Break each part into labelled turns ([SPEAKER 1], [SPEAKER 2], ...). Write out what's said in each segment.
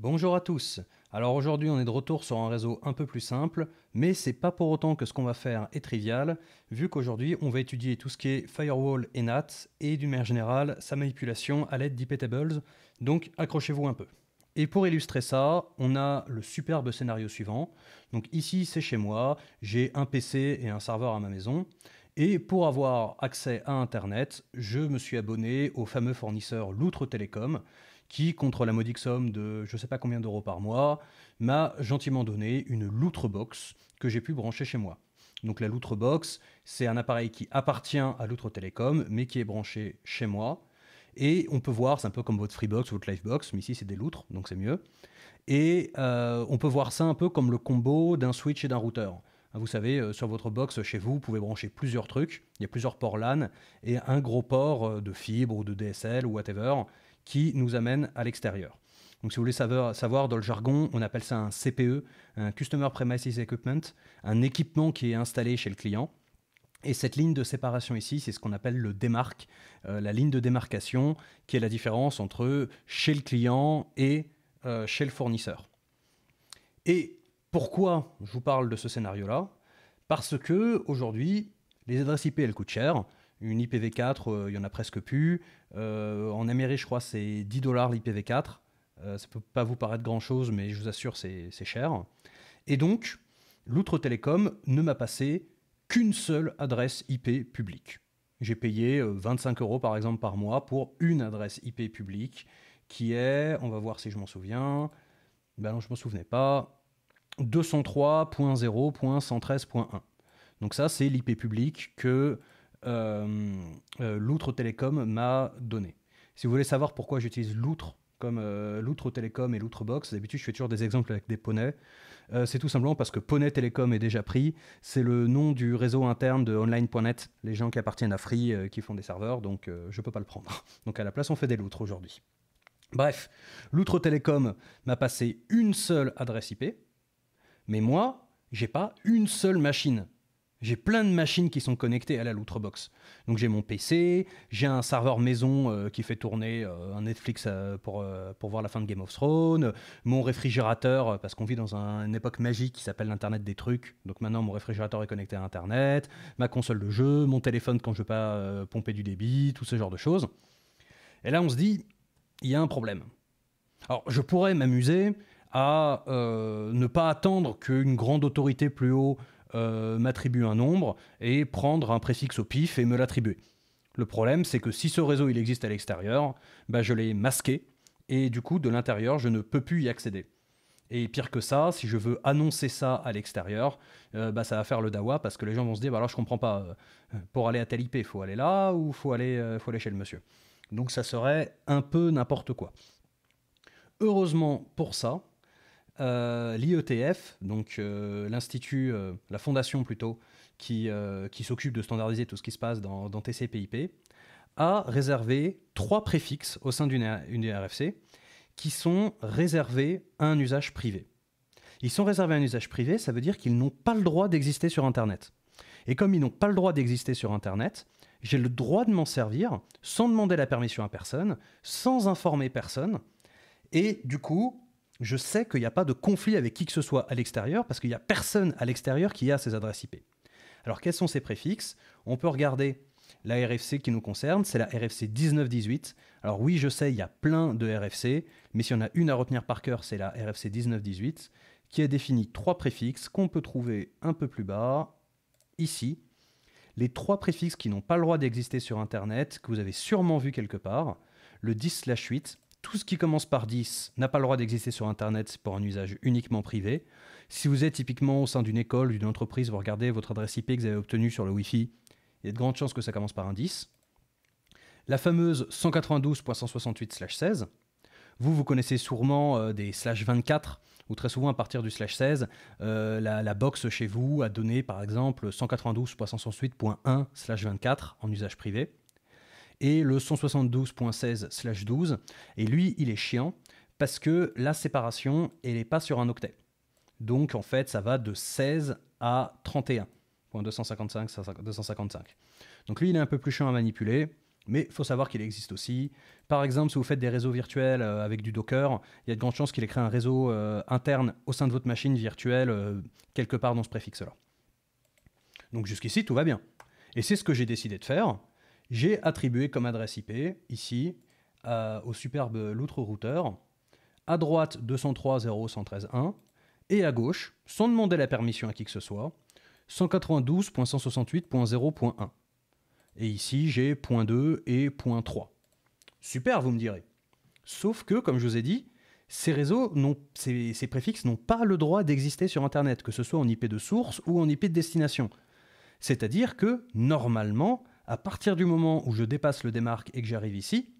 [SPEAKER 1] Bonjour à tous. Alors aujourd'hui, on est de retour sur un réseau un peu plus simple, mais c'est pas pour autant que ce qu'on va faire est trivial, vu qu'aujourd'hui, on va étudier tout ce qui est firewall et NAT et d'une manière générale, sa manipulation à l'aide d'IP tables. Donc accrochez-vous un peu. Et pour illustrer ça, on a le superbe scénario suivant. Donc ici, c'est chez moi, j'ai un PC et un serveur à ma maison. Et pour avoir accès à Internet, je me suis abonné au fameux fournisseur Loutre Télécom, qui, contre la modique somme de je ne sais pas combien d'euros par mois, m'a gentiment donné une loutre box que j'ai pu brancher chez moi. Donc la loutre box, c'est un appareil qui appartient à l'outre télécom, mais qui est branché chez moi. Et on peut voir, c'est un peu comme votre Freebox ou votre Livebox, mais ici c'est des loutres, donc c'est mieux. Et euh, on peut voir ça un peu comme le combo d'un switch et d'un routeur. Hein, vous savez, euh, sur votre box chez vous, vous pouvez brancher plusieurs trucs. Il y a plusieurs ports LAN et un gros port euh, de fibre ou de DSL ou whatever qui nous amène à l'extérieur. Donc si vous voulez savoir, dans le jargon, on appelle ça un CPE, un Customer Premises Equipment, un équipement qui est installé chez le client. Et cette ligne de séparation ici, c'est ce qu'on appelle le démarque, euh, la ligne de démarcation, qui est la différence entre chez le client et euh, chez le fournisseur. Et pourquoi je vous parle de ce scénario-là Parce que aujourd'hui, les adresses IP, elles coûtent cher. Une IPv4, euh, il n'y en a presque plus. Euh, en Amérique, je crois, c'est 10 dollars l'IPv4. Euh, ça ne peut pas vous paraître grand-chose, mais je vous assure, c'est cher. Et donc, l'outre télécom ne m'a passé qu'une seule adresse IP publique. J'ai payé 25 euros par exemple par mois pour une adresse IP publique qui est, on va voir si je m'en souviens, ben non, je m'en souvenais pas, 203.0.113.1. Donc ça, c'est l'IP publique que euh, euh, l'outre télécom m'a donné. Si vous voulez savoir pourquoi j'utilise l'outre comme euh, l'outre télécom et l'outre box. D'habitude, je fais toujours des exemples avec des poneys. c'est tout simplement parce que Poney Télécom est déjà pris. C'est le nom du réseau interne de online.net, les gens qui appartiennent à Free, qui font des serveurs, donc je ne peux pas le prendre. Donc à la place, on fait des loutres aujourd'hui. Bref, l'outre télécom m'a passé une seule adresse IP, mais moi, j'ai pas une seule machine. J'ai plein de machines qui sont connectées à la Loutrebox. Donc j'ai mon PC, j'ai un serveur maison euh, qui fait tourner euh, un Netflix euh, pour, pour voir la fin de Game of Thrones, mon réfrigérateur, parce qu'on vit dans une époque magique qui s'appelle l'Internet des trucs. Donc maintenant mon réfrigérateur est connecté à Internet, ma console de jeu, mon téléphone quand je veux pas pomper du débit, tout ce genre de choses. Et là on se dit, il y a un problème. Alors je pourrais m'amuser à ne pas attendre qu'une grande autorité plus haut m'attribuer euh, m'attribue un nombre et prendre un préfixe au pif et me l'attribuer. Le problème, c'est que si ce réseau il existe à l'extérieur, bah, je l'ai masqué et du coup, de l'intérieur, je ne peux plus y accéder. Et pire que ça, si je veux annoncer ça à l'extérieur, euh, bah, ça va faire le dawa parce que les gens vont se dire bah, alors je comprends pas, euh, pour aller à telle IP, faut aller là ou faut aller, faut aller chez le monsieur. Donc ça serait un peu n'importe quoi. Heureusement pour ça, euh, l'IETF, donc euh, l'institut, euh, la fondation plutôt, qui, s'occupe de standardiser tout ce qui se passe dans, dans TCP/IP, a réservé trois préfixes au sein d'une RFC qui sont réservés à un usage privé. Ils sont réservés à un usage privé, ça veut dire qu'ils n'ont pas le droit d'exister sur Internet. Et comme ils n'ont pas le droit d'exister sur Internet, j'ai le droit de m'en servir sans demander la permission à personne, sans informer personne. Et du coup, je sais qu'il n'y a pas de conflit avec qui que ce soit à l'extérieur, parce qu'il n'y a personne à l'extérieur qui a ces adresses IP. Alors quels sont ces préfixes On peut regarder la RFC qui nous concerne, c'est la RFC 1918. Alors oui, je sais, il y a plein de RFC, mais s'il y en a une à retenir par cœur, c'est la RFC 1918, qui a défini trois préfixes qu'on peut trouver un peu plus bas, ici. Les trois préfixes qui n'ont pas le droit d'exister sur Internet, que vous avez sûrement vu quelque part, le 10/8, tout ce qui commence par 10 n'a pas le droit d'exister sur Internet, c'est pour un usage uniquement privé. Si vous êtes typiquement au sein d'une école, d'une entreprise, vous regardez votre adresse IP que vous avez obtenue sur le Wi-Fi, il y a de grandes chances que ça commence par un 10. La fameuse 192.168/16, vous, vous connaissez sûrement euh, des slash 24, ou très souvent à partir du slash 16, euh, la, la, box chez vous a donné par exemple 192.168.1 slash 24 en usage privé et le 172.16/12. Et lui, il est chiant parce que la séparation, elle n'est pas sur un octet. Donc en fait, ça va de 16 à 31.255. Donc lui, il est un peu plus chiant à manipuler. Mais il faut savoir qu'il existe aussi. Par exemple, si vous faites des réseaux virtuels euh, avec du Docker, il y a de grandes chances qu'il ait créé un réseau euh, interne au sein de votre machine virtuelle, euh, quelque part dans ce préfixe-là. Donc jusqu'ici, tout va bien. Et c'est ce que j'ai décidé de faire j'ai attribué comme adresse IP, ici, au superbe Loutre Routeur, à droite 203.0.113.1, et à gauche, sans demander la permission à qui que ce soit, 192.168.0.1. Et ici, j'ai .2 et .3. Super, vous me direz. Sauf que, comme je vous ai dit, ces réseaux, ces préfixes n'ont pas le droit d'exister sur Internet, que ce soit en IP de source ou en IP de destination. C'est-à-dire que, normalement, à partir du moment où je dépasse le démarque et que j'arrive ici,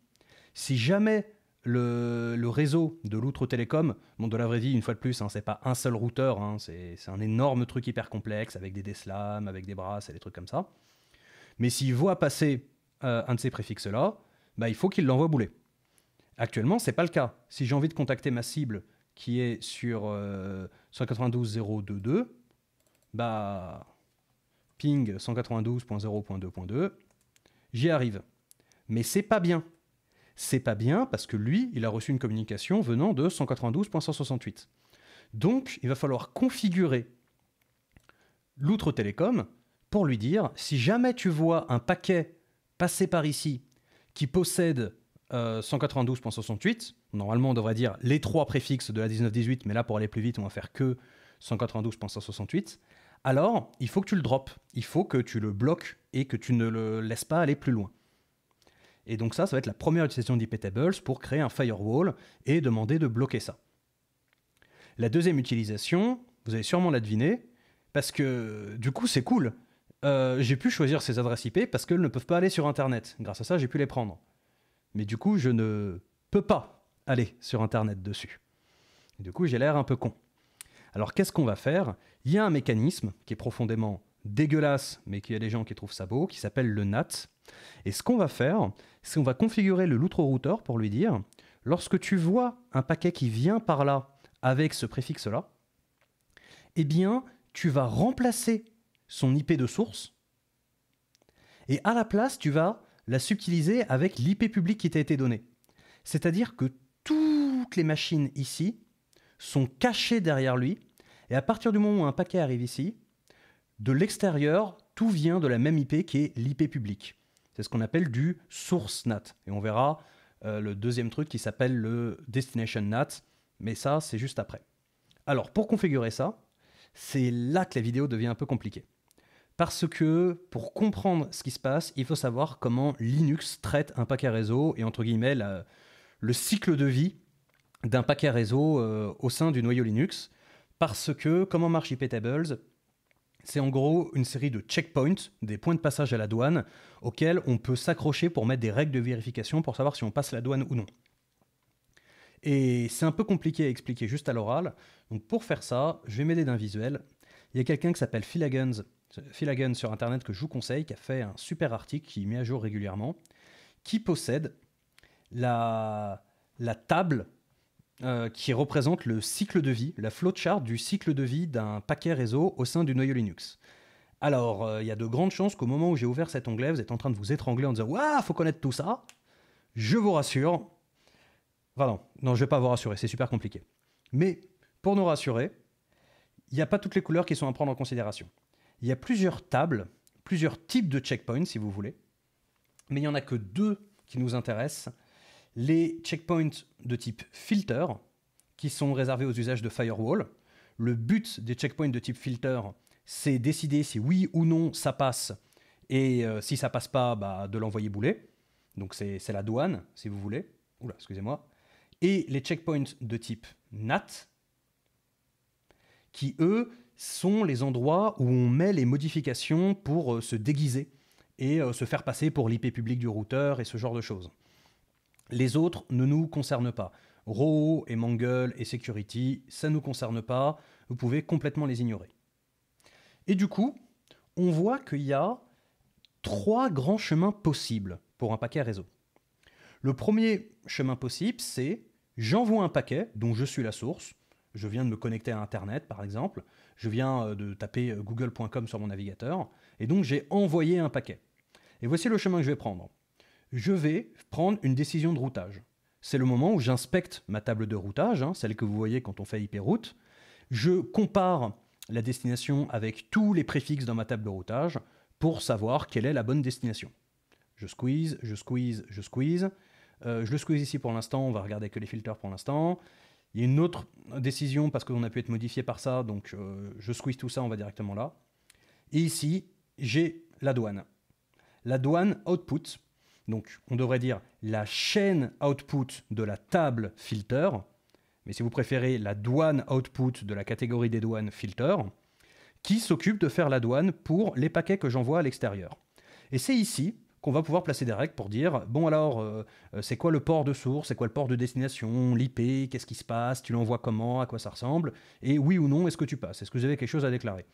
[SPEAKER 1] si jamais le, réseau de l'Outre Télécom, bon, de la vraie vie, une fois de plus, hein, c'est pas un seul routeur, hein, c'est un énorme truc hyper complexe avec des DSLAM, avec des brasses et des trucs comme ça. Mais s'il voit passer euh, un de ces préfixes-là, bah, il faut qu'il l'envoie bouler. Actuellement, c'est pas le cas. Si j'ai envie de contacter ma cible qui est sur 192.0.2.2, euh, bah ping 192.0.2.2, j'y arrive. Mais c'est pas bien. C'est pas bien parce que lui, il a reçu une communication venant de 192.168. Donc, il va falloir configurer l'outre télécom pour lui dire si jamais tu vois un paquet passer par ici qui possède 192.168 euh, normalement on devrait dire les trois préfixes de la 1918, mais là pour aller plus vite, on va faire que 192.168 alors il faut que tu le drops, il faut que tu le bloques et que tu ne le laisses pas aller plus loin. Et donc ça, ça va être la première utilisation d'IP Tables pour créer un firewall et demander de bloquer ça. La deuxième utilisation, vous avez sûrement la deviné, parce que du coup c'est cool. Euh, j'ai pu choisir ces adresses IP parce qu'elles ne peuvent pas aller sur Internet. Grâce à ça, j'ai pu les prendre. Mais du coup, je ne peux pas aller sur Internet dessus. du coup, j'ai l'air un peu con. Alors qu'est-ce qu'on va faire Il y a un mécanisme qui est profondément dégueulasse, mais qu'il y a des gens qui trouvent ça beau, qui s'appelle le NAT. Et ce qu'on va faire, c'est qu'on va configurer le loutre-routeur pour lui dire, lorsque tu vois un paquet qui vient par là avec ce préfixe-là, eh bien, tu vas remplacer son IP de source, et à la place, tu vas la subtiliser avec l'IP publique qui t'a été donnée. C'est-à-dire que toutes les machines ici sont cachés derrière lui. Et à partir du moment où un paquet arrive ici, de l'extérieur, tout vient de la même IP qui est l'IP publique. C'est ce qu'on appelle du source NAT. Et on verra euh, le deuxième truc qui s'appelle le destination NAT, mais ça, c'est juste après. Alors, pour configurer ça, c'est là que la vidéo devient un peu compliquée. Parce que pour comprendre ce qui se passe, il faut savoir comment Linux traite un paquet réseau et entre guillemets le cycle de vie d'un paquet réseau euh, au sein du noyau Linux, parce que comment marche Tables, c'est en gros une série de checkpoints, des points de passage à la douane, auxquels on peut s'accrocher pour mettre des règles de vérification pour savoir si on passe la douane ou non. Et c'est un peu compliqué à expliquer juste à l'oral, donc pour faire ça, je vais m'aider d'un visuel. Il y a quelqu'un qui s'appelle Phil Philaguns sur internet que je vous conseille, qui a fait un super article qui met à jour régulièrement, qui possède la table euh, qui représente le cycle de vie, la flowchart du cycle de vie d'un paquet réseau au sein du noyau Linux. Alors, euh, il y a de grandes chances qu'au moment où j'ai ouvert cet onglet, vous êtes en train de vous étrangler en disant Waouh, faut connaître tout ça. Je vous rassure. Pardon, non, je ne vais pas vous rassurer, c'est super compliqué. Mais pour nous rassurer, il n'y a pas toutes les couleurs qui sont à prendre en considération. Il y a plusieurs tables, plusieurs types de checkpoints, si vous voulez, mais il n'y en a que deux qui nous intéressent les checkpoints de type filter, qui sont réservés aux usages de firewall. Le but des checkpoints de type filter, c'est décider si oui ou non ça passe, et euh, si ça passe pas, bah, de l'envoyer bouler. Donc c'est la douane, si vous voulez. Oula, excusez-moi. Et les checkpoints de type NAT, qui eux sont les endroits où on met les modifications pour euh, se déguiser et euh, se faire passer pour l'IP publique du routeur et ce genre de choses. Les autres ne nous concernent pas. RAW et Mangle et Security, ça ne nous concerne pas, vous pouvez complètement les ignorer. Et du coup, on voit qu'il y a trois grands chemins possibles pour un paquet réseau. Le premier chemin possible, c'est j'envoie un paquet dont je suis la source, je viens de me connecter à Internet par exemple, je viens euh, de taper euh, google.com sur mon navigateur, et donc j'ai envoyé un paquet. Et voici le chemin que je vais prendre je vais prendre une décision de routage. C'est le moment où j'inspecte ma table de routage, hein, celle que vous voyez quand on fait hyperroute. Je compare la destination avec tous les préfixes dans ma table de routage pour savoir quelle est la bonne destination. Je squeeze, je squeeze, je squeeze. Euh, je le squeeze ici pour l'instant, on va regarder que les filters pour l'instant. Il y a une autre décision parce qu'on a pu être modifié par ça, donc euh, je squeeze tout ça, on va directement là. Et ici, j'ai la douane. La douane output, donc on devrait dire la chaîne output de la table filter, mais si vous préférez la douane output de la catégorie des douanes filter, qui s'occupe de faire la douane pour les paquets que j'envoie à l'extérieur. Et c'est ici qu'on va pouvoir placer des règles pour dire bon alors euh, euh, c'est quoi le port de source, c'est quoi le port de destination, l'IP, qu'est-ce qui se passe, tu l'envoies comment, à quoi ça ressemble, et oui ou non est-ce que tu passes, est-ce que vous avez quelque chose à déclarer.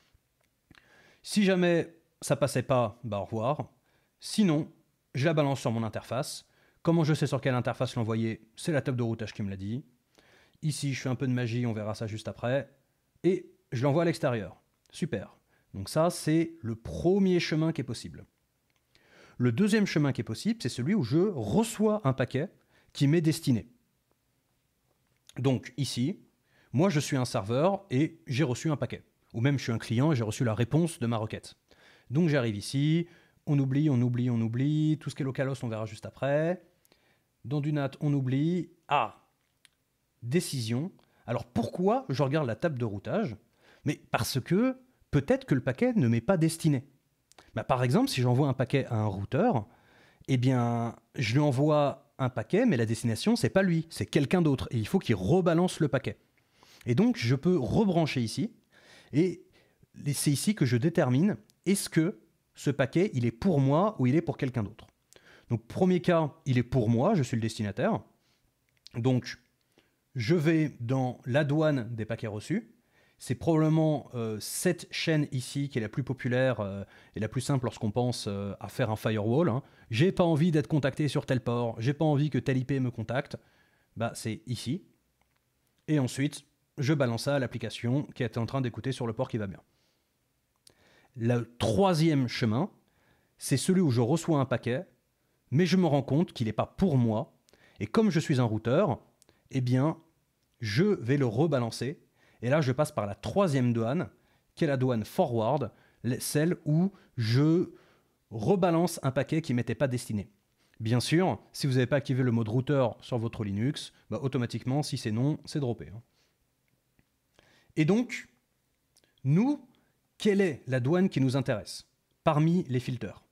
[SPEAKER 1] Si jamais ça passait pas, bah au revoir. Sinon, je la balance sur mon interface. Comment je sais sur quelle interface l'envoyer C'est la table de routage qui me l'a dit. Ici, je fais un peu de magie, on verra ça juste après. Et je l'envoie à l'extérieur. Super. Donc ça, c'est le premier chemin qui est possible. Le deuxième chemin qui est possible, c'est celui où je reçois un paquet qui m'est destiné. Donc ici, moi je suis un serveur et j'ai reçu un paquet. Ou même je suis un client et j'ai reçu la réponse de ma requête. Donc j'arrive ici, on oublie, on oublie, on oublie. Tout ce qui est localos, on verra juste après. Dans du nat, on oublie. Ah Décision. Alors pourquoi je regarde la table de routage Mais parce que peut-être que le paquet ne m'est pas destiné. Bah, par exemple, si j'envoie un paquet à un routeur, eh bien, je lui envoie un paquet, mais la destination, c'est pas lui, c'est quelqu'un d'autre. Et il faut qu'il rebalance le paquet. Et donc, je peux rebrancher ici. Et c'est ici que je détermine est-ce que ce paquet, il est pour moi ou il est pour quelqu'un d'autre. Donc premier cas, il est pour moi, je suis le destinataire. Donc je vais dans la douane des paquets reçus. C'est probablement euh, cette chaîne ici qui est la plus populaire euh, et la plus simple lorsqu'on pense euh, à faire un firewall. Hein. J'ai pas envie d'être contacté sur tel port, j'ai pas envie que tel IP me contacte. Bah c'est ici. Et ensuite, je balance ça à l'application qui est en train d'écouter sur le port qui va bien. Le troisième chemin, c'est celui où je reçois un paquet, mais je me rends compte qu'il n'est pas pour moi. Et comme je suis un routeur, eh bien, je vais le rebalancer. Et là, je passe par la troisième douane, qui est la douane forward, celle où je rebalance un paquet qui ne m'était pas destiné. Bien sûr, si vous n'avez pas activé le mode routeur sur votre Linux, bah, automatiquement, si c'est non, c'est droppé. Hein. Et donc, nous, quelle est la douane qui nous intéresse parmi les filtres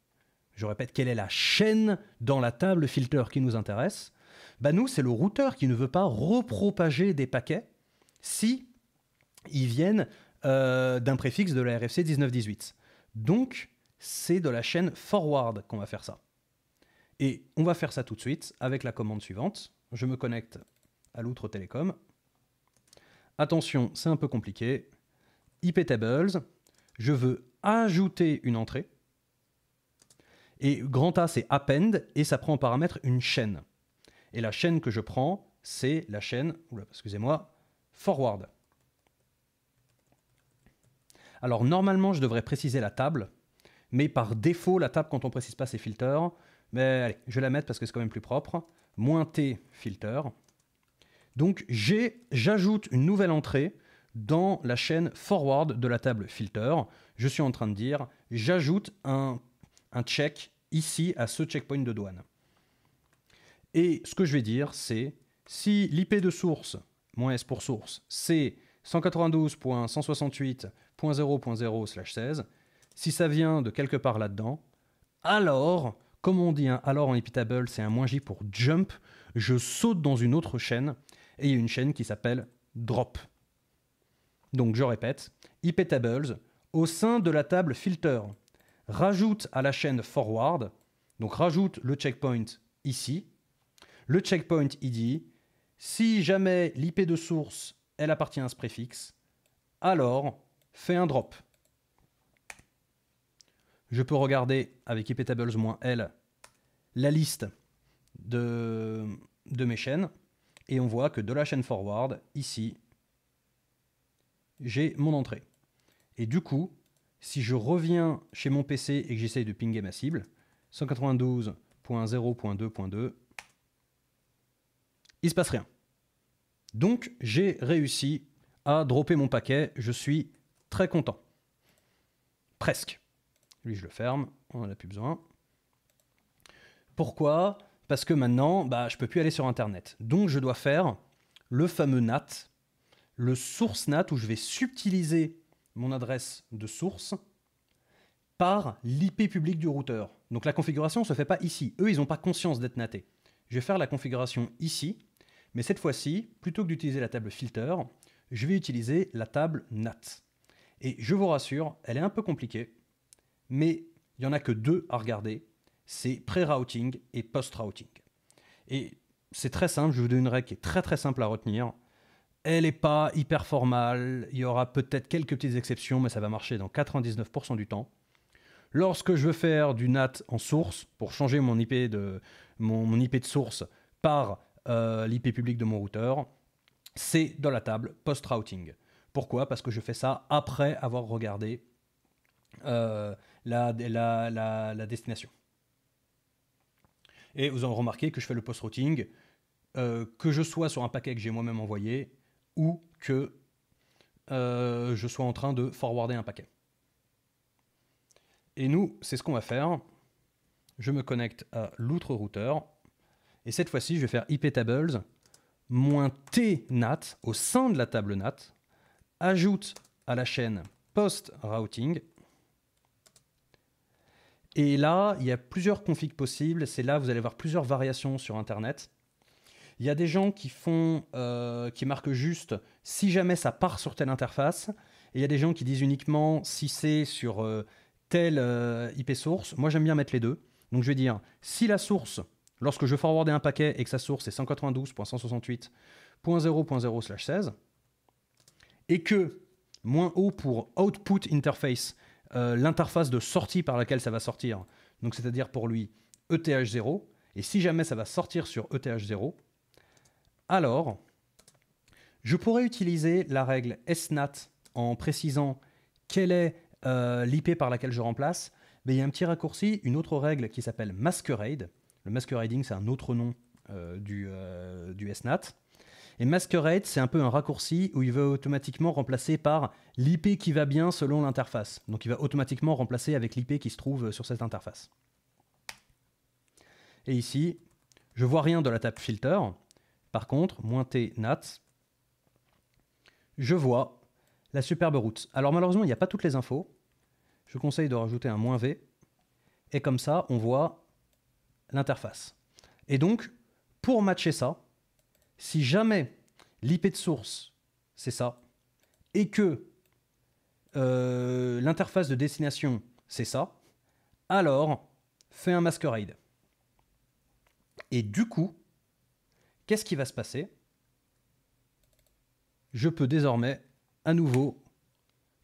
[SPEAKER 1] Je répète, quelle est la chaîne dans la table filter qui nous intéresse bah nous, c'est le routeur qui ne veut pas repropager des paquets si ils viennent euh, d'un préfixe de la RFC 1918. Donc, c'est de la chaîne forward qu'on va faire ça. Et on va faire ça tout de suite avec la commande suivante. Je me connecte à l'outre télécom. Attention, c'est un peu compliqué. IPtables je veux ajouter une entrée. Et grand A, c'est append, et ça prend en paramètre une chaîne. Et la chaîne que je prends, c'est la chaîne, excusez-moi, forward. Alors normalement, je devrais préciser la table, mais par défaut, la table, quand on ne précise pas c'est filter mais je vais la mettre parce que c'est quand même plus propre. Moins T filter. Donc j'ajoute une nouvelle entrée dans la chaîne forward de la table filter, je suis en train de dire j'ajoute un, un check ici à ce checkpoint de douane. Et ce que je vais dire, c'est si l'IP de source, moins S pour source, c'est 192.168.0.0/16, si ça vient de quelque part là-dedans, alors, comme on dit un hein, alors en epitable, c'est un moins J pour jump, je saute dans une autre chaîne, et il y a une chaîne qui s'appelle drop. Donc je répète, IP e tables au sein de la table filter. Rajoute à la chaîne forward, donc rajoute le checkpoint ici, le checkpoint ID. Si jamais l'IP de source, elle appartient à ce préfixe, alors fais un drop. Je peux regarder avec IP e tables-l la liste de, de mes chaînes et on voit que de la chaîne forward, ici, j'ai mon entrée. Et du coup, si je reviens chez mon PC et que j'essaye de pinguer ma cible, 192.0.2.2, il se passe rien. Donc j'ai réussi à dropper mon paquet, je suis très content. Presque. Lui je le ferme, on n'en a plus besoin. Pourquoi Parce que maintenant, bah, je ne peux plus aller sur Internet. Donc je dois faire le fameux NAT le source NAT où je vais subtiliser mon adresse de source par l'IP public du routeur. Donc la configuration ne se fait pas ici. Eux, ils n'ont pas conscience d'être natés. Je vais faire la configuration ici, mais cette fois-ci, plutôt que d'utiliser la table filter, je vais utiliser la table NAT. Et je vous rassure, elle est un peu compliquée, mais il n'y en a que deux à regarder. C'est pré-routing et post-routing. Et c'est très simple, je vous donne une règle qui est très très simple à retenir. Elle n'est pas hyper formale. Il y aura peut-être quelques petites exceptions, mais ça va marcher dans 99% du temps. Lorsque je veux faire du NAT en source, pour changer mon IP de, mon, IP de source par euh, l'IP public de mon routeur, c'est dans la table post-routing. Pourquoi Parce que je fais ça après avoir regardé euh, la, destination. Et vous en remarqué que je fais le post-routing, euh, que je sois sur un paquet que j'ai moi-même envoyé, ou que euh, je sois en train de forwarder un paquet. Et nous, c'est ce qu'on va faire. Je me connecte à l'outre routeur. Et cette fois-ci, je vais faire IP tables T NAT au sein de la table NAT. Ajoute à la chaîne post routing. Et là, il y a plusieurs configs possibles. C'est là, vous allez voir plusieurs variations sur Internet. Il y a des gens qui font, euh, qui marquent juste si jamais ça part sur telle interface. Et il y a des gens qui disent uniquement si c'est sur euh, telle euh, IP source. Moi, j'aime bien mettre les deux. Donc, je vais dire si la source, lorsque je forwardais un paquet et que sa source est 192.168.0.0/16 et que moins haut pour output interface, l'interface de sortie par laquelle ça va sortir. Donc, c'est-à-dire pour lui ETH0. Et si jamais ça va sortir sur ETH0, alors, je pourrais utiliser la règle SNAT en précisant quelle est euh, l'IP par laquelle je remplace, mais il y a un petit raccourci, une autre règle qui s'appelle masquerade. Le masquerading, c'est un autre nom euh, du, euh, SNAT. Et masquerade, c'est un peu un raccourci où il veut automatiquement remplacer par l'IP qui va bien selon l'interface. Donc il va automatiquement remplacer avec l'IP qui se trouve sur cette interface. Et ici, je vois rien de la table filter, par contre, moins T, Nat, je vois la superbe route. Alors malheureusement, il n'y a pas toutes les infos. Je conseille de rajouter un moins V. Et comme ça, on voit l'interface. Et donc, pour matcher ça, si jamais l'IP de source, c'est ça, et que euh, l'interface de destination, c'est ça, alors fais un masquerade. Et du coup, Qu'est-ce qui va se passer Je peux désormais à nouveau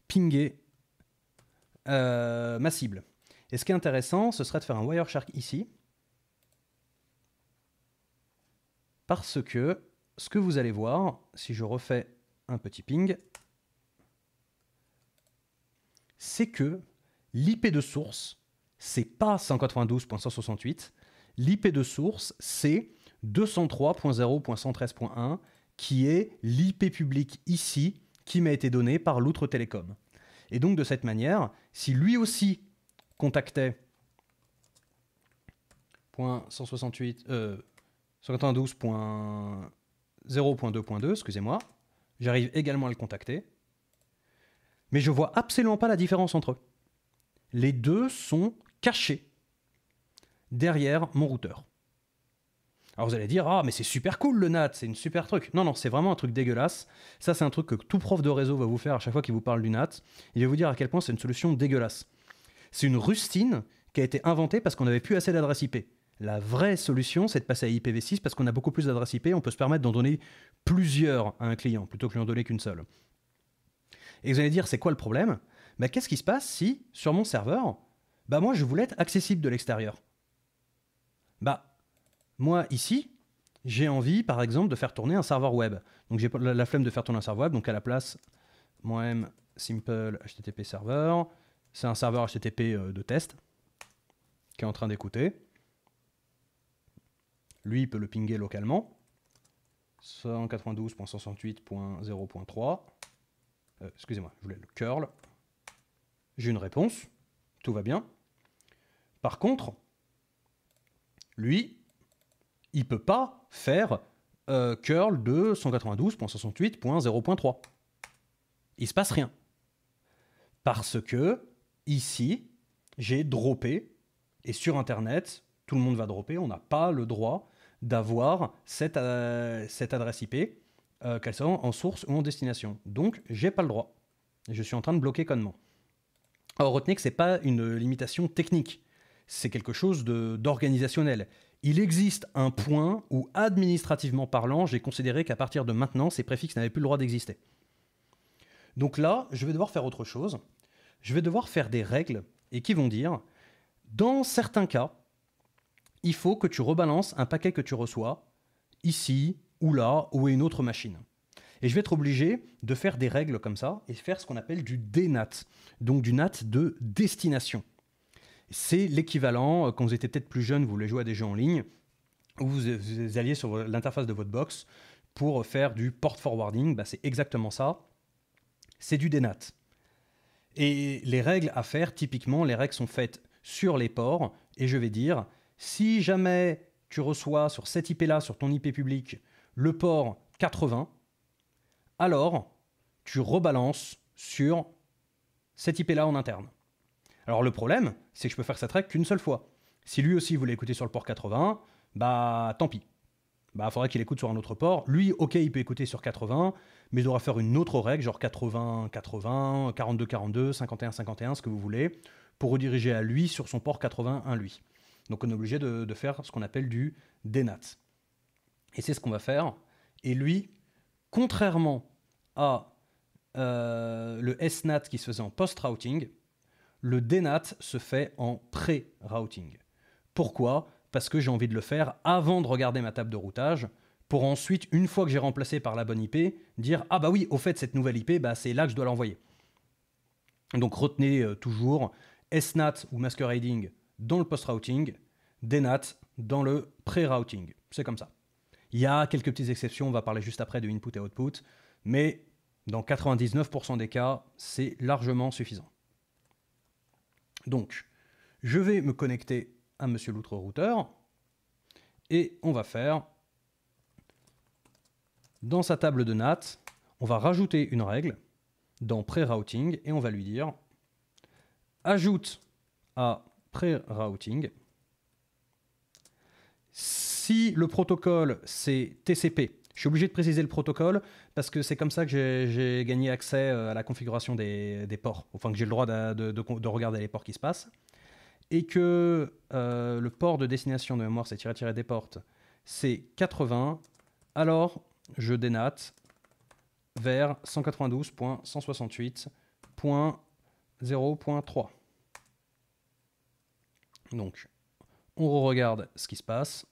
[SPEAKER 1] pinguer euh, ma cible. Et ce qui est intéressant, ce serait de faire un Wireshark ici. Parce que ce que vous allez voir, si je refais un petit ping, c'est que l'IP de source, c'est pas 192.168, l'IP de source, c'est 203.0.113.1, qui est l'IP public ici, qui m'a été donné par l'outre télécom. Et donc de cette manière, si lui aussi contactait 168, 192.0.2.2, euh, excusez-moi, j'arrive également à le contacter, mais je vois absolument pas la différence entre eux. Les deux sont cachés derrière mon routeur. Alors vous allez dire, ah, mais c'est super cool le NAT, c'est une super truc. Non, non, c'est vraiment un truc dégueulasse. Ça, c'est un truc que tout prof de réseau va vous faire à chaque fois qu'il vous parle du NAT. Il va vous dire à quel point c'est une solution dégueulasse. C'est une rustine qui a été inventée parce qu'on n'avait plus assez d'adresses IP. La vraie solution, c'est de passer à IPv6 parce qu'on a beaucoup plus d'adresses IP, on peut se permettre d'en donner plusieurs à un client plutôt que lui en donner qu'une seule. Et vous allez dire, c'est quoi le problème bah, Qu'est-ce qui se passe si, sur mon serveur, bah, moi je voulais être accessible de l'extérieur Bah, moi, ici, j'ai envie, par exemple, de faire tourner un serveur web. Donc j'ai la, flemme de faire tourner un serveur web, donc à la place, moi-même, simple HTTP serveur, c'est un serveur HTTP euh, de test qui est en train d'écouter. Lui, il peut le pinger localement. 192.168.0.3. Euh, excusez-moi, je voulais le curl. J'ai une réponse. Tout va bien. Par contre, lui, il ne peut pas faire euh, curl de 192.68.0.3. Il se passe rien. Parce que ici, j'ai droppé, et sur Internet, tout le monde va dropper, on n'a pas le droit d'avoir cette, euh, adresse IP, euh, qu'elle soit en source ou en destination. Donc, je n'ai pas le droit. Je suis en train de bloquer connement. Alors, retenez que ce n'est pas une limitation technique, c'est quelque chose d'organisationnel il existe un point où, administrativement parlant, j'ai considéré qu'à partir de maintenant, ces préfixes n'avaient plus le droit d'exister. Donc là, je vais devoir faire autre chose. Je vais devoir faire des règles et qui vont dire, dans certains cas, il faut que tu rebalances un paquet que tu reçois ici ou là ou à une autre machine. Et je vais être obligé de faire des règles comme ça et faire ce qu'on appelle du DNAT, donc du NAT de destination. C'est l'équivalent, euh, quand vous étiez peut-être plus jeune, vous voulez jouer à des jeux en ligne, où vous, alliez sur l'interface de votre box pour faire du port forwarding, bah c'est exactement ça. C'est du DNAT. Et les règles à faire, typiquement, les règles sont faites sur les ports, et je vais dire, si jamais tu reçois sur cette IP-là, sur ton IP public, le port 80, alors tu rebalances sur cette IP-là en interne. Alors le problème, c'est que je peux faire cette règle qu'une seule fois. Si lui aussi voulait écouter sur le port 80, bah tant pis. Bah faudrait qu'il écoute sur un autre port. Lui, ok, il peut écouter sur 80, mais il devra faire une autre règle, genre 80, 80, 42, 42, 51, 51, ce que vous voulez, pour rediriger à lui sur son port 81 lui. Donc on est obligé de, faire ce qu'on appelle du DNAT. Et c'est ce qu'on va faire. Et lui, contrairement à euh, le SNAT qui se faisait en post-routing, le DNAT se fait en pré-routing. Pourquoi Parce que j'ai envie de le faire avant de regarder ma table de routage, pour ensuite, une fois que j'ai remplacé par la bonne IP, dire Ah bah oui, au fait, cette nouvelle IP, bah, c'est là que je dois l'envoyer. Donc retenez euh, toujours SNAT ou masquerading dans le post-routing, DNAT dans le pré-routing. C'est comme ça. Il y a quelques petites exceptions, on va parler juste après de input et output, mais dans 99% des cas, c'est largement suffisant. Donc, je vais me connecter à Monsieur Loutre Routeur et on va faire dans sa table de NAT, on va rajouter une règle dans pré-routing et on va lui dire ajoute à pré-routing si le protocole c'est TCP je suis obligé de préciser le protocole parce que c'est comme ça que j'ai gagné accès euh, à la configuration des, ports, enfin que j'ai le droit de, regarder les ports qui se passent, et que euh, le port de destination de mémoire, c'est tirer des portes, c'est 80, alors je dénate vers 192.168.0.3. Donc, on re regarde ce qui se passe.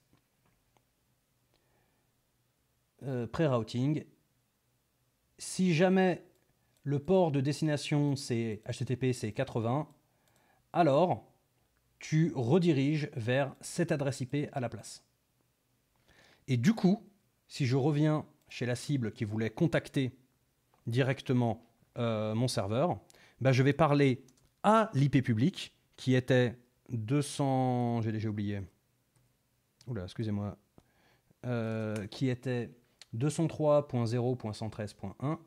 [SPEAKER 1] Euh, pré-routing. Si jamais le port de destination c'est HTTP c'est 80, alors tu rediriges vers cette adresse IP à la place. Et du coup, si je reviens chez la cible qui voulait contacter directement euh, mon serveur, bah, je vais parler à l'IP public qui était 200, j'ai déjà oublié, oula, excusez-moi, euh, qui était 203.0.113.1,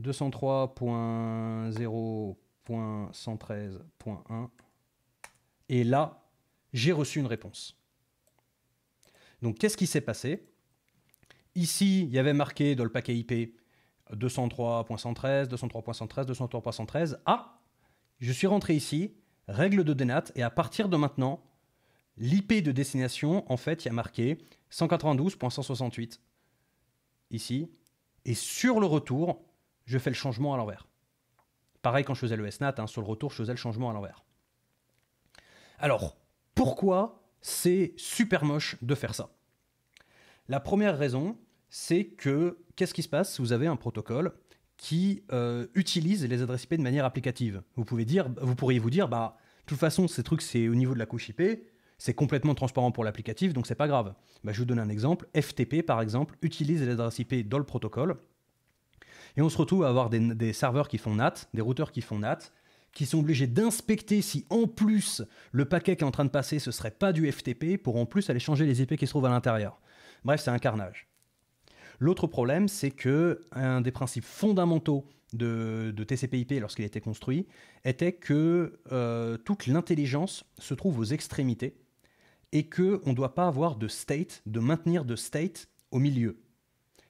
[SPEAKER 1] 203.0.113.1, et là, j'ai reçu une réponse. Donc qu'est-ce qui s'est passé Ici, il y avait marqué dans le paquet IP 203.113, 203.113, 203.113. Ah, je suis rentré ici, règle de DNAT, et à partir de maintenant, l'IP de destination, en fait, il y a marqué 192.168 ici. Et sur le retour, je fais le changement à l'envers. Pareil quand je faisais le SNAT, hein, sur le retour, je faisais le changement à l'envers. Alors, pourquoi c'est super moche de faire ça La première raison, c'est que qu'est-ce qui se passe si vous avez un protocole qui euh, utilise les adresses IP de manière applicative Vous pouvez dire, vous pourriez vous dire, bah, de toute façon, ces trucs, c'est au niveau de la couche IP, c'est complètement transparent pour l'applicatif, donc c'est pas grave. Bah, je vous donne un exemple. FTP, par exemple, utilise l'adresse IP dans le protocole. Et on se retrouve à avoir des, serveurs qui font NAT, des routeurs qui font NAT, qui sont obligés d'inspecter si en plus le paquet qui est en train de passer ce serait pas du FTP pour en plus aller changer les IP qui se trouvent à l'intérieur. Bref, c'est un carnage. L'autre problème, c'est que un des principes fondamentaux de, TCPIP TCP/IP lorsqu'il a été construit était que euh, toute l'intelligence se trouve aux extrémités et qu'on ne doit pas avoir de state, de maintenir de state au milieu.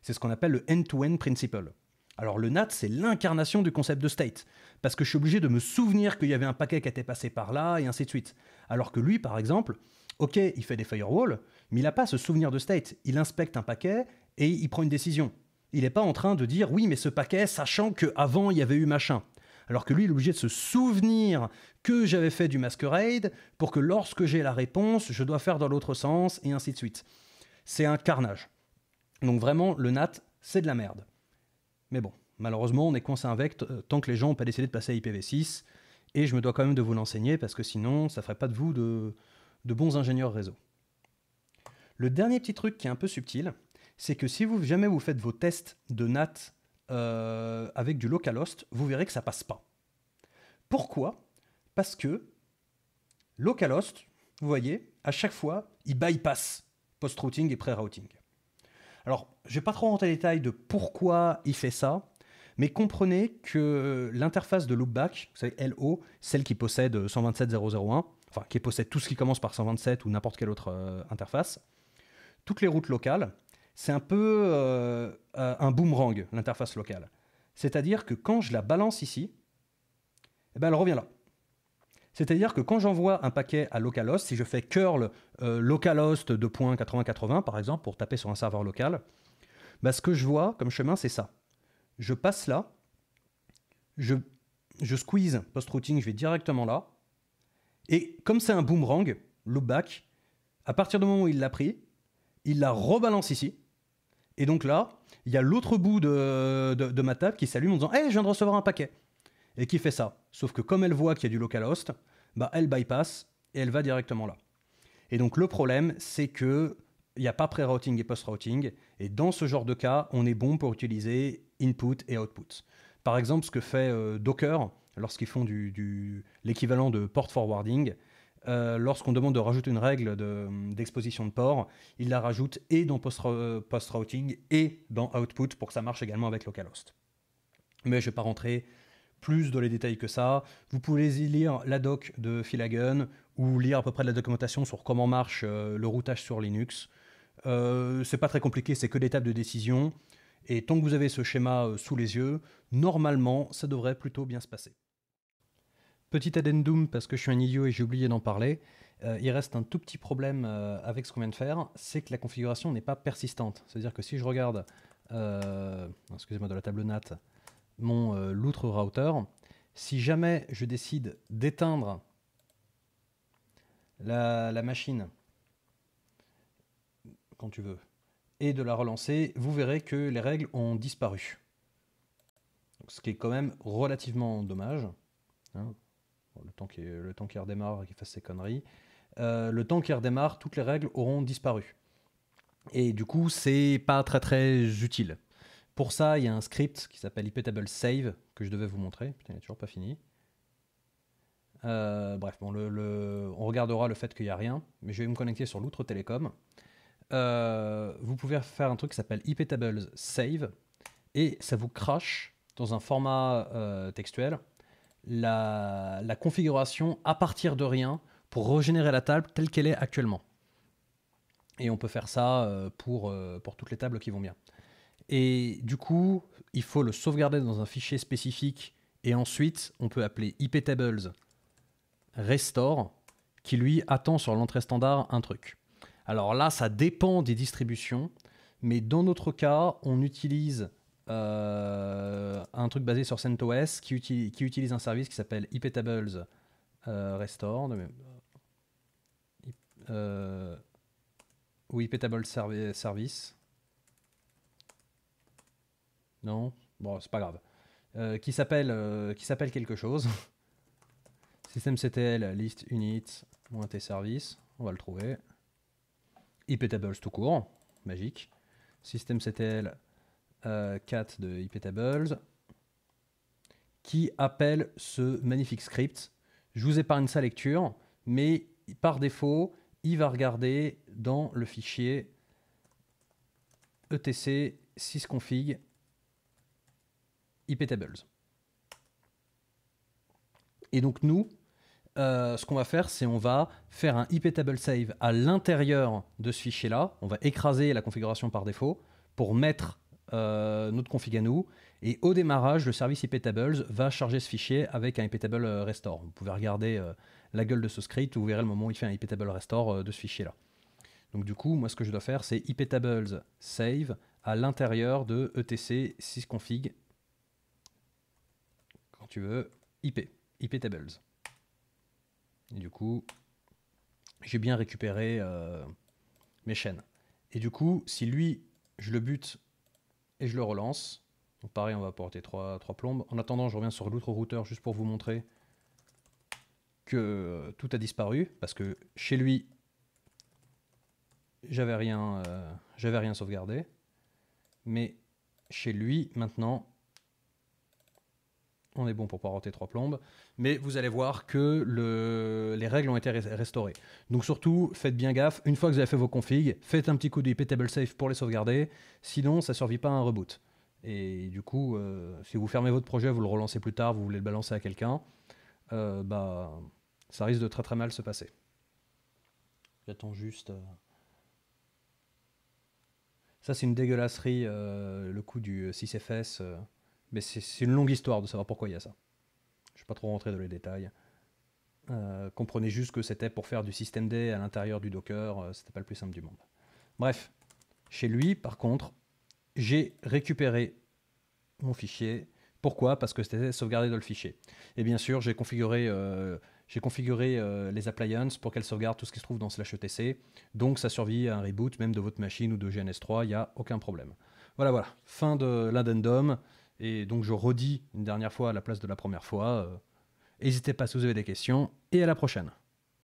[SPEAKER 1] C'est ce qu'on appelle le end-to-end principle. Alors le NAT, c'est l'incarnation du concept de state, parce que je suis obligé de me souvenir qu'il y avait un paquet qui était passé par là, et ainsi de suite. Alors que lui, par exemple, ok, il fait des firewalls, mais il n'a pas ce souvenir de state. Il inspecte un paquet et il prend une décision. Il n'est pas en train de dire oui, mais ce paquet, sachant qu'avant il y avait eu machin. Alors que lui, il est obligé de se souvenir que j'avais fait du masquerade pour que lorsque j'ai la réponse, je dois faire dans l'autre sens et ainsi de suite. C'est un carnage. Donc vraiment, le NAT, c'est de la merde. Mais bon, malheureusement, on est coincé avec euh, tant que les gens n'ont pas décidé de passer à IPv6. Et je me dois quand même de vous l'enseigner parce que sinon, ça ne ferait pas de vous de, de bons ingénieurs réseau. Le dernier petit truc qui est un peu subtil, c'est que si vous, jamais vous faites vos tests de NAT euh, avec du localhost, vous verrez que ça passe pas. Pourquoi Parce que localhost, vous voyez, à chaque fois, il bypass post-routing et pré-routing. Alors, je vais pas trop rentrer dans les de pourquoi il fait ça, mais comprenez que l'interface de loopback, vous savez, LO, celle qui possède 127001, enfin qui possède tout ce qui commence par 127 ou n'importe quelle autre euh, interface, toutes les routes locales, c'est un peu euh, euh, un boomerang, l'interface locale. C'est-à-dire que quand je la balance ici, eh ben elle revient là. C'est-à-dire que quand j'envoie un paquet à localhost, si je fais curl euh, localhost 2.8080 par exemple pour taper sur un serveur local, bah, ce que je vois comme chemin c'est ça. Je passe là, je, je squeeze post-routing, je vais directement là, et comme c'est un boomerang, loopback, à partir du moment où il l'a pris, il la rebalance ici, et donc là, il y a l'autre bout de, ma table qui s'allume en disant Hey, eh, je viens de recevoir un paquet Et qui fait ça. Sauf que comme elle voit qu'il y a du localhost, bah, elle bypass et elle va directement là. Et donc le problème, c'est que il n'y a pas pré-routing et post-routing. Et dans ce genre de cas, on est bon pour utiliser input et output. Par exemple, ce que fait euh, Docker lorsqu'ils font l'équivalent de port forwarding, euh, lorsqu'on demande de rajouter une règle hum, d'exposition de, port, il la rajoute et dans euh, post-routing et dans output pour que ça marche également avec localhost. Mais je ne vais pas rentrer plus dans les détails que ça. Vous pouvez y lire la doc de Philhagen ou lire à peu près de la documentation sur comment marche euh, le routage sur Linux. Ce c'est pas très compliqué, c'est que des tables de décision. Et tant que vous avez ce schéma sous les yeux, normalement, ça devrait plutôt bien se passer. Petit addendum, parce que je suis un idiot et j'ai oublié d'en parler, euh, il reste un tout petit problème euh, avec ce qu'on vient de faire, c'est que la configuration n'est pas persistante. C'est-à-dire que si je regarde, euh, excusez-moi de la table NAT, mon loutre router, si jamais je décide d'éteindre la, machine quand tu veux et de la relancer, vous verrez que les règles ont disparu. ce qui est quand même relativement dommage. Hein le temps qu'il redémarre et qu'il fasse ses conneries. Euh, le temps qu'il redémarre, toutes les règles auront disparu. Et du coup, c'est pas très très utile. Pour ça, il y a un script qui s'appelle iptables save que je devais vous montrer. Putain, il n'est toujours pas fini. Euh, bref, le, on regardera le fait qu'il n'y a rien, mais je vais me connecter sur l'outre télécom. Euh, vous pouvez faire un truc qui s'appelle iptables save et ça vous crache dans un format textuel la, configuration à partir de rien pour régénérer la table telle qu'elle est actuellement. Et on peut faire ça euh, pour, euh, pour toutes les tables qui vont bien. Et du coup, il faut le sauvegarder dans un fichier spécifique et ensuite, on peut appeler iptables restore qui lui attend sur l'entrée standard un truc. Alors là, ça dépend des distributions, mais dans notre cas, on utilise euh, un truc basé sur CentOS qui, utilise un service qui s'appelle iptables euh, restore. Euh, ou iptables service. Non Bon, c'est pas grave. qui s'appelle quelque chose. Système list unit t service. On va le trouver. Iptables tout court. Magique. Système cat euh, de iptables qui appelle ce magnifique script. Je vous épargne sa lecture, mais par défaut, il va regarder dans le fichier etc sysconfig iptables. Et donc nous, euh, ce qu'on va faire, c'est on va faire un iptable save à l'intérieur de ce fichier-là. On va écraser la configuration par défaut pour mettre euh, notre config à nous. Et au démarrage, le service iptables va charger ce fichier avec un iptable euh, restore. Vous pouvez regarder euh, la gueule de ce script, vous verrez le moment où il fait un iptable restore de ce fichier-là. Donc du coup, moi ce que je dois faire, c'est iptables save à l'intérieur de etc config quand tu veux, ip, iptables. Et du coup, j'ai bien récupéré mes chaînes. Et du coup, si lui, je le bute et je le relance. Donc pareil, on va porter 3, trois plombes. En attendant, je reviens sur l'autre routeur juste pour vous montrer que euh, tout a disparu, parce que chez lui, j'avais rien, euh, j'avais rien sauvegardé. Mais chez lui, maintenant, on est bon pour pas trois plombes. Mais vous allez voir que les règles ont été restaurées. Donc surtout, faites bien gaffe. Une fois que vous avez fait vos configs, faites un petit coup d'IP table safe pour les sauvegarder. Sinon, ça ne survit pas à un reboot. Et du coup, euh, si vous fermez votre projet, vous le relancez plus tard, vous voulez le balancer à quelqu'un, euh, bah, ça risque de très très mal se passer. J'attends juste. Euh, ça, c'est une dégueulasserie, le coup du 6FS. Mais c'est une longue histoire de savoir pourquoi il y a ça. Je ne vais pas trop rentrer dans les détails. Euh, comprenez juste que c'était pour faire du système D à l'intérieur du Docker, euh, c'était pas le plus simple du monde. Bref, chez lui, par contre, j'ai récupéré mon fichier. Pourquoi Parce que c'était sauvegardé dans le fichier. Et bien sûr, j'ai configuré, euh, j'ai configuré les appliances pour qu'elles sauvegardent tout ce qui se trouve dans slash etc. Donc ça survit à un reboot, même de votre machine ou de GNS3, il n'y a aucun problème. Voilà, voilà. Fin de l'addendum. Et donc je redis une dernière fois à la place de la première fois. Euh, n'hésitez pas si vous avez des questions et à la prochaine.